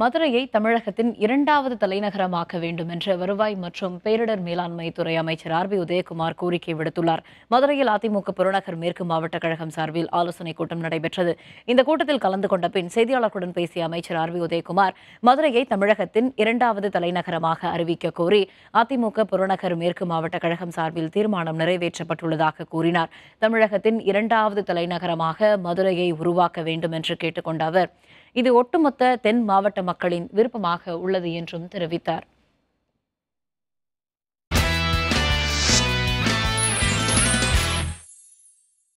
மதுரையை தமிழகத்தின் இரண்டாவது தலைநகரமாக்க வேண்டும் என்று வருவாய் மற்றும் பேரிடர் மேலாண்மை துறை அமைச்சர் ஆர் பி உதயகுமார் கோரிக்கை விடுத்துள்ளார் மதுரையில் அதிமுக புறநகர் மேற்கு மாவட்ட கழகம் சார்பில் ஆலோசனைக் கூட்டம் நடைபெற்றது இந்த கூட்டத்தில் கலந்து கொண்ட பின் செய்தியாளர்களுடன் பேசிய அமைச்சர் ஆர் பி உதயகுமார் மதுரையை தமிழகத்தின் இரண்டாவது தலைநகரமாக அறிவிக்க கோரி அதிமுக புறநகர் மேற்கு மாவட்ட கழகம் சார்பில் தீர்மானம் நிறைவேற்றப்பட்டுள்ளதாக கூறினார் தமிழகத்தின் இரண்டாவது தலைநகரமாக மதுரையை உருவாக்க வேண்டும் என்று கேட்டுக்கொண்ட அவர் இது ஒட்டுமொத்த தென் மாவட்ட மக்களின் விருப்பமாக உள்ளது என்றும் தெரிவித்தார்